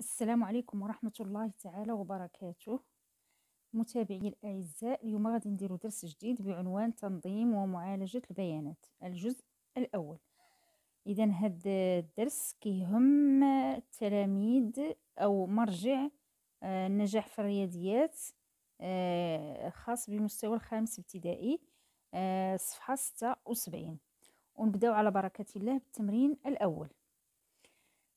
السلام عليكم ورحمة الله تعالى وبركاته متابعي الأعزاء اليوم غادي نديرو درس جديد بعنوان تنظيم ومعالجة البيانات الجزء الأول إذا هذا الدرس كيهم التلاميذ أو مرجع النجاح آه، في الرياضيات آه، خاص بمستوى الخامس ابتدائي آه، صفحة ستة وسبعين ونبداو على بركة الله بالتمرين الأول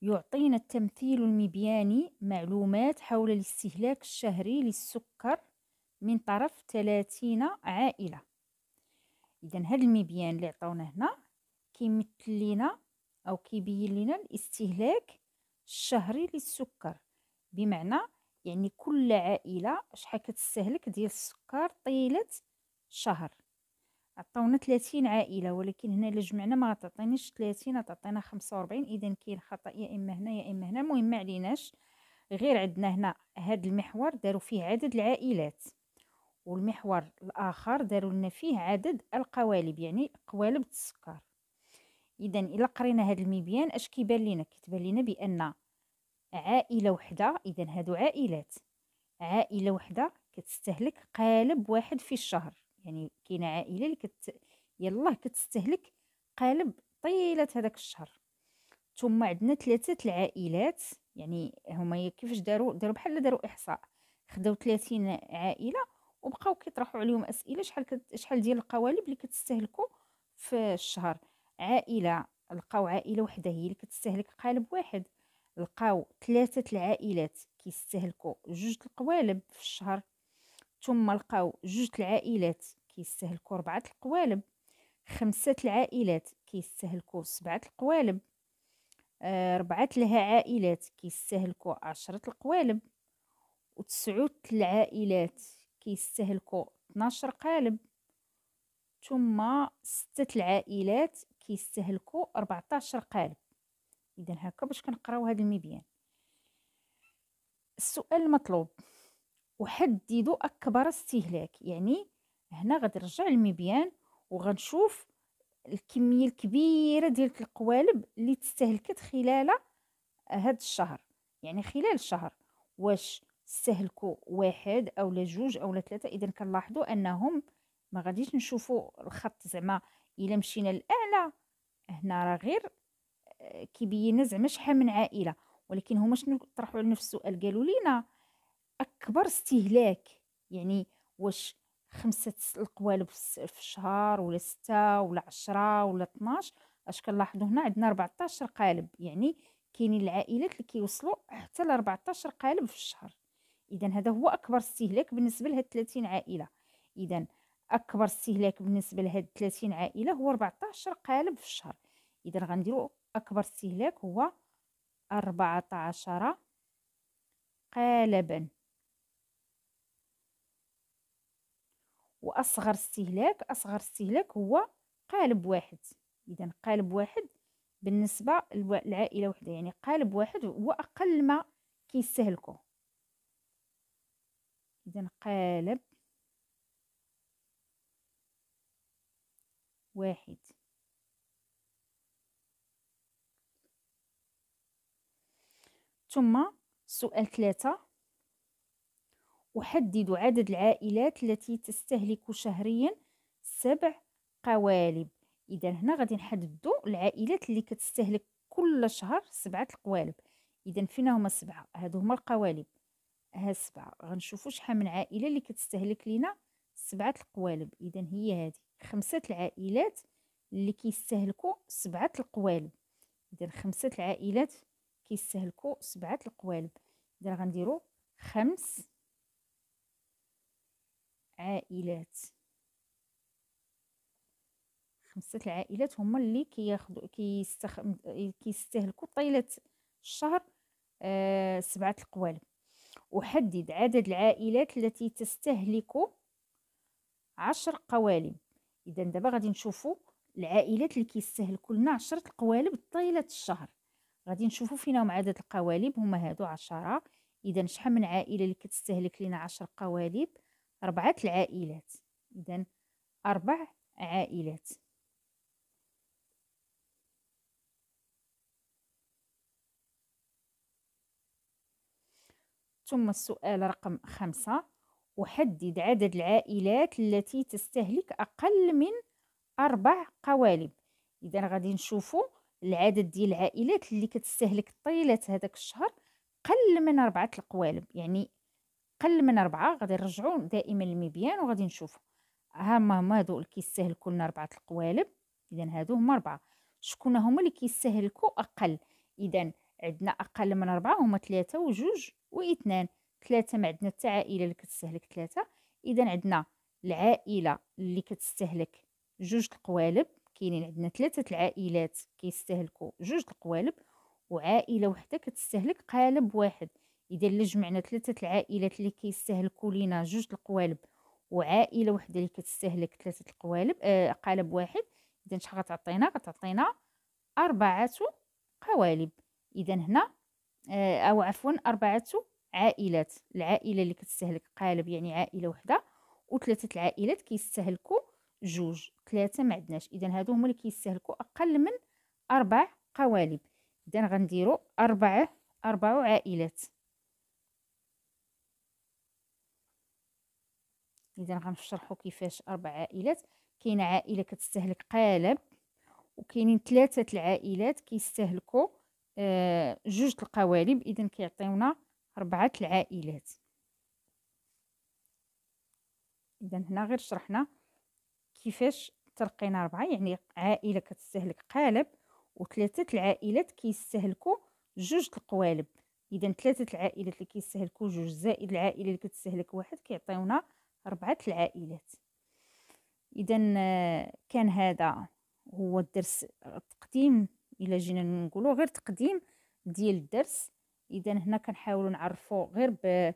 يعطينا التمثيل المبياني معلومات حول الاستهلاك الشهري للسكر من طرف 30 عائلة إذا هذا المبيان اللي عطاونا هنا كيمثل لنا أو كيبين لنا الاستهلاك الشهري للسكر بمعنى يعني كل عائلة شحال كتستهلك ديال السكر طيلة شهر عطاونا 30 عائله ولكن هنا الا جمعنا ما غتعطينيش 30 تعطينا 45 اذا كاين خطا يا اما هنا يا اما هنا المهم ما عليناش غير عندنا هنا هذا المحور داروا فيه عدد العائلات والمحور الاخر داروا لنا فيه عدد القوالب يعني قوالب السكر اذا الا قرينا هذا المبيان اش كيبان لينا كتبان لينا بان عائله وحده اذا هادو عائلات عائله وحده كتستهلك قالب واحد في الشهر يعني كاينه عائله اللي كت يلاه كتستهلك قالب طيله هذاك الشهر ثم عندنا ثلاثه العائلات يعني هما كيفاش داروا داروا بحال داروا احصاء خداو 30 عائله وبقاو كيطرحوا عليهم اسئله شحال كت... شحال ديال القوالب اللي كتستهلكوا في الشهر عائله لقاو عائله وحده هي اللي كتستهلك قالب واحد لقاو ثلاثه العائلات كيستهلكوا جوج القوالب في الشهر ثم لقاو جوج العائلات كيستهلكوا ربعة القوالب خمسة العائلات كيستهلكوا سبعة القوالب آه، ربعة لها عائلات كيستهلكوا عشرة القوالب وتسعود العائلات كيستهلكوا 12 قالب ثم ستة العائلات كيستهلكوا 14 قالب اذا هكا باش كنقراو هذا المبيان السؤال المطلوب احدد اكبر استهلاك يعني هنا نرجع للمبيان وغنشوف الكميه الكبيره ديال القوالب اللي تستهلكت خلال هذا الشهر يعني خلال الشهر واش استهلكوا واحد او لا جوج او لا ثلاثه اذا كنلاحظوا انهم ما غاديش نشوفوا الخط زعما الا مشينا للاعلى هنا راه غير آه، كيبين زعما شحال من عائله ولكن هما شنو طرحوا لنا في السؤال قالوا لينا اكبر استهلاك يعني واش خمسة القوالب في الشهر ولا ستة ولا عشرة ولا 12 اش كنلاحظوا هنا عندنا 14 قالب يعني كاينين العائلات اللي كيوصلوا حتى ل 14 قالب في الشهر اذا هذا هو اكبر استهلاك بالنسبه لهاد 30 عائله اذا اكبر استهلاك بالنسبه لهاد 30 عائله هو 14 قالب في الشهر اذا غنديروا اكبر استهلاك هو 14 قالبا واصغر استهلاك اصغر استهلاك هو قالب واحد اذا قالب واحد بالنسبه للعائله وحده يعني قالب واحد هو اقل ما كيستهلكو اذا قالب واحد ثم سؤال ثلاثة أحدد عدد العائلات التي تستهلك شهريا سبع قوالب إذا هنا غادي نحددو العائلات اللي كتستهلك كل شهر سبعة القوالب إذا فينا هما سبعة هادو هما القوالب ها سبعة غنشوفو شحال من عائلة اللي كتستهلك لينا سبعة القوالب إذا هي هادي خمسة العائلات اللي كيستهلكو سبعة القوالب إذا خمسة العائلات كيستهلكو سبعة القوالب إذا غنديرو خمس عائلات خمسة العائلات هما اللي كياخدو كيستخ... كيستهلكوا طيلة الشهر آه سبعة القوالب أحدد عدد العائلات التي تستهلك عشر قوالب إذا دابا غادي نشوفوا العائلات اللي كيستهلكوا لنا عشرة القوالب طيلة الشهر غادي نشوفوا فينا عدد القوالب هما هادو عشرة إذا شحال من عائلة اللي كتستهلك لنا عشر قوالب أربعة العائلات إذا أربع عائلات ثم السؤال رقم خمسة أحدد عدد العائلات التي تستهلك أقل من أربع قوالب إذا غادي نشوفوا العدد ديال العائلات اللي كتستهلك طيلة هذاك الشهر قل من أربعة القوالب يعني اقل من أربعة غادي نرجعو دائما للمبيان وغادي نشوفو ها هما هادو اللي كيستاهل لنا ربعة القوالب اذا هادو هما ربعة شكون هما اللي كيستهلكوا اقل اذا عندنا اقل من أربعة هما ثلاثة وجوج واثنان ثلاثة ما عندنا حتى عائلة اللي كتستهلك ثلاثة اذا عندنا العائلة اللي كتستهلك جوج القوالب كاينين عندنا ثلاثة العائلات كيستهلكوا جوج القوالب وعائلة وحدة كتستهلك قالب واحد اذا لجمعنا ثلاثه العائلات اللي كيستهلكوا لينا جوج القوالب وعائله وحده اللي كتستهلك ثلاثه القوالب آه قالب واحد اذا شحال غتعطينا غتعطينا اربعه قوالب اذا هنا آه او عفوا اربعه عائلات العائله اللي كتستهلك قالب يعني عائله وحده وثلاثه العائلات كيستهلكوا جوج ثلاثه ما عندناش اذا هادو هما اللي كيستهلكوا اقل من اربع قوالب اذا غنديروا اربعه اربع عائلات اذا غنشرحوا كيفاش اربع عائلات كاينه عائله كتستهلك قالب وكاينين ثلاثه العائلات كيستهلكوا آه، جوج القوالب اذا كيعطيونا اربعه العائلات اذا هنا غير شرحنا كيفاش ترقينا ربعة يعني عائله كتستهلك قالب وثلاثه العائلات كيستهلكوا جوج القوالب اذا ثلاثه العائلات اللي كيستهلكوا جوج زائد العائله اللي كتستهلك واحد كيعطيونا ربعة العائلات اذا آه، كان هذا هو الدرس التقديم الا جينا نقولوا غير تقديم ديال الدرس اذا هنا كنحاولوا نعرفوا غير ب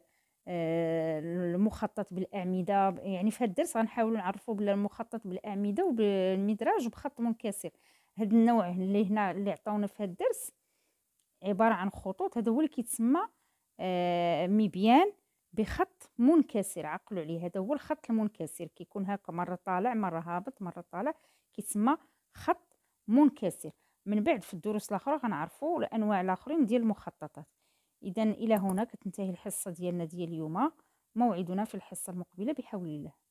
آه، المخطط بالاعمده يعني في هذا الدرس غنحاولوا نعرفوا بلا المخطط بالاعمده وبالمدراج وبخط منكسر هذا النوع اللي هنا اللي عطاونا في هذا الدرس عباره عن خطوط هذا هو اللي كيتسمى آه، مبيان بخط منكسر عقلوا عليه هذا هو الخط المنكسر كيكون هكا مره طالع مره هابط مره طالع كيتسمى خط منكسر من بعد في الدروس الاخرى غنعرفوا الانواع الاخرين ديال المخططات اذا الى هنا كتنتهي الحصه ديالنا ديال اليوم موعدنا في الحصه المقبله بحول الله